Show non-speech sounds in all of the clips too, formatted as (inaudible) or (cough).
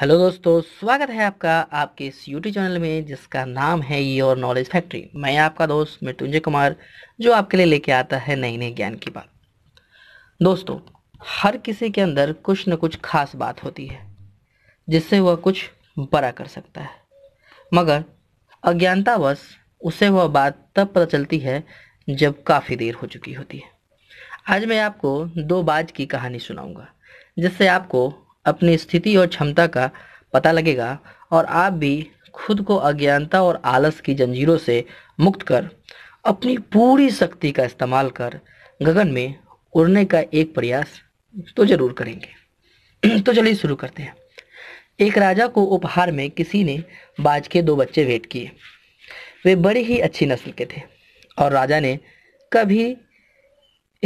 hello दोस्तों स्वागत है आपका आपके इस यूट्यूब चैनल में जिसका नाम है योर नॉलेज फैक्ट्री मैं आपका दोस्त मृत्युंजय कुमार जो आपके लिए लेके आता है नई नई ज्ञान की बात दोस्तों हर किसी के अंदर कुछ न कुछ खास बात होती है जिससे वह कुछ बड़ा कर सकता है मगर अज्ञानतावश उसे वह बात तब पता चलती है जब काफ़ी देर हो चुकी होती है आज मैं आपको दो बाज की कहानी सुनाऊँगा जिससे आपको अपनी स्थिति और क्षमता का पता लगेगा और आप भी खुद को अज्ञानता और आलस की जंजीरों से मुक्त कर अपनी पूरी शक्ति का इस्तेमाल कर गगन में उड़ने का एक प्रयास तो जरूर करेंगे (clears throat) तो चलिए शुरू करते हैं एक राजा को उपहार में किसी ने बाज के दो बच्चे भेंट किए वे बड़ी ही अच्छी नस्ल के थे और राजा ने कभी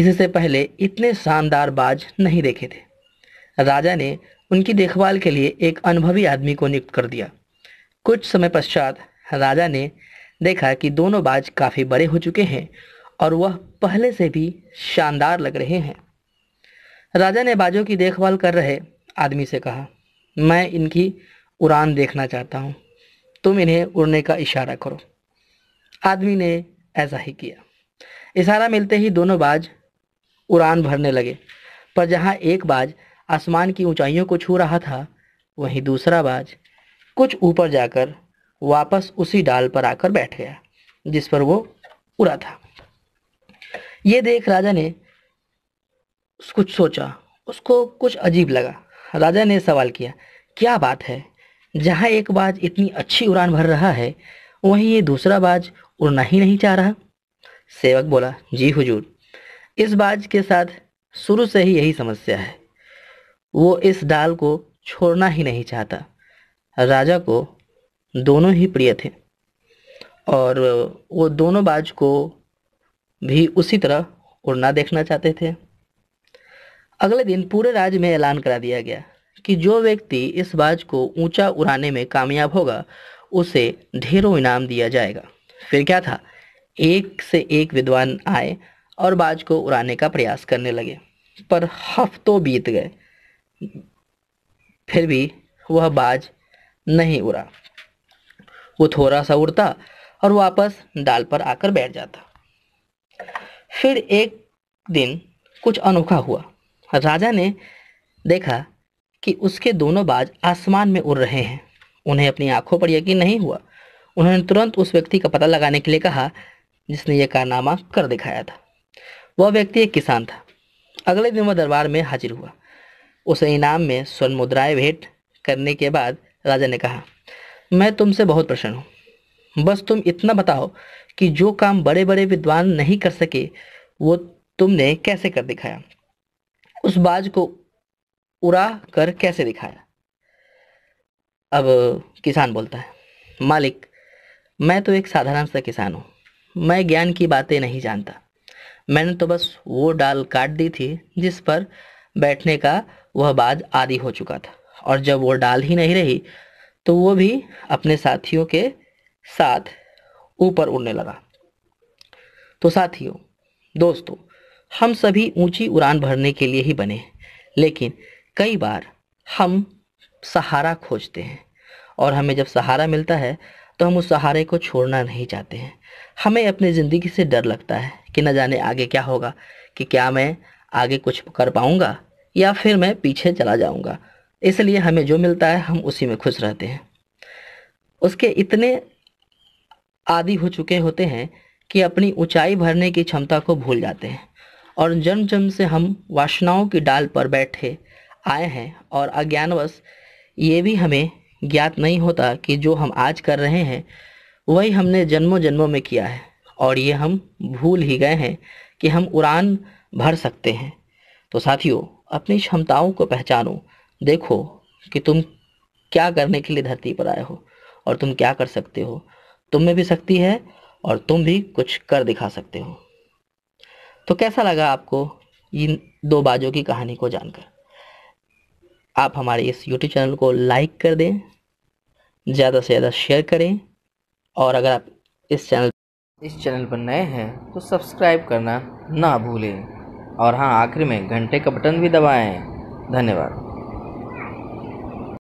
इससे पहले इतने शानदार बाज नहीं देखे थे राजा ने उनकी देखभाल के लिए एक अनुभवी आदमी को नियुक्त कर दिया कुछ समय पश्चात राजा ने देखा कि दोनों बाज काफ़ी बड़े हो चुके हैं और वह पहले से भी शानदार लग रहे हैं राजा ने बाजों की देखभाल कर रहे आदमी से कहा मैं इनकी उड़ान देखना चाहता हूँ तुम इन्हें उड़ने का इशारा करो आदमी ने ऐसा ही किया इशारा मिलते ही दोनों बाज उड़ान भरने लगे पर जहाँ एक बाज आसमान की ऊंचाइयों को छू रहा था वहीं दूसरा बाज कुछ ऊपर जाकर वापस उसी डाल पर आकर बैठ गया जिस पर वो उड़ा था ये देख राजा ने कुछ सोचा उसको कुछ अजीब लगा राजा ने सवाल किया क्या बात है जहाँ एक बाज इतनी अच्छी उड़ान भर रहा है वहीं ये दूसरा बाज उड़ना ही नहीं चाह रहा सेवक बोला जी हुजूर इस बाज के साथ शुरू से ही यही समस्या है वो इस डाल को छोड़ना ही नहीं चाहता राजा को दोनों ही प्रिय थे और वो दोनों बाज को भी उसी तरह उड़ना देखना चाहते थे अगले दिन पूरे राज्य में ऐलान करा दिया गया कि जो व्यक्ति इस बाज को ऊंचा उड़ाने में कामयाब होगा उसे ढेरों इनाम दिया जाएगा फिर क्या था एक से एक विद्वान आए और बाज को उड़ाने का प्रयास करने लगे पर हफ्तों बीत गए फिर भी वह बाज नहीं उड़ा वो थोड़ा सा उड़ता और वापस डाल पर आकर बैठ जाता फिर एक दिन कुछ अनोखा हुआ राजा ने देखा कि उसके दोनों बाज आसमान में उड़ रहे हैं उन्हें अपनी आंखों पर यकीन नहीं हुआ उन्होंने तुरंत उस व्यक्ति का पता लगाने के लिए कहा जिसने यह कारनामा कर दिखाया था वह व्यक्ति एक किसान था अगले दिन वह दरबार में हाजिर हुआ उस इनाम में स्वर्ण मुद्राएं भेंट करने के बाद राजा ने कहा मैं तुमसे बहुत प्रसन्न हूँ बस तुम इतना बताओ कि जो काम बड़े बड़े विद्वान नहीं कर सके वो तुमने कैसे कर दिखाया उस बाज को उड़ा कर कैसे दिखाया अब किसान बोलता है मालिक मैं तो एक साधारण सा किसान हूँ मैं ज्ञान की बातें नहीं जानता मैंने तो बस वो डाल काट दी थी जिस पर बैठने का वह बाद आदि हो चुका था और जब वो डाल ही नहीं रही तो वो भी अपने साथियों के साथ ऊपर उड़ने लगा तो साथियों दोस्तों हम सभी ऊंची उड़ान भरने के लिए ही बने लेकिन कई बार हम सहारा खोजते हैं और हमें जब सहारा मिलता है तो हम उस सहारे को छोड़ना नहीं चाहते हैं हमें अपनी ज़िंदगी से डर लगता है कि न जाने आगे क्या होगा कि क्या मैं आगे कुछ कर पाऊँगा या फिर मैं पीछे चला जाऊँगा इसलिए हमें जो मिलता है हम उसी में खुश रहते हैं उसके इतने आदि हो चुके होते हैं कि अपनी ऊंचाई भरने की क्षमता को भूल जाते हैं और जन्म जन्म से हम वासनाओं की डाल पर बैठे आए हैं और अज्ञानवश ये भी हमें ज्ञात नहीं होता कि जो हम आज कर रहे हैं वही हमने जन्मों जन्मों में किया है और ये हम भूल ही गए हैं कि हम उड़ान भर सकते हैं तो साथियों अपनी क्षमताओं को पहचानो देखो कि तुम क्या करने के लिए धरती पर आए हो और तुम क्या कर सकते हो तुम में भी शक्ति है और तुम भी कुछ कर दिखा सकते हो तो कैसा लगा आपको इन दो बाजों की कहानी को जानकर आप हमारे इस YouTube चैनल को लाइक कर दें ज़्यादा से ज़्यादा शेयर करें और अगर आप इस चैनल इस चैनल पर नए हैं तो सब्सक्राइब करना ना भूलें और हाँ आखिर में घंटे का बटन भी दबाएं धन्यवाद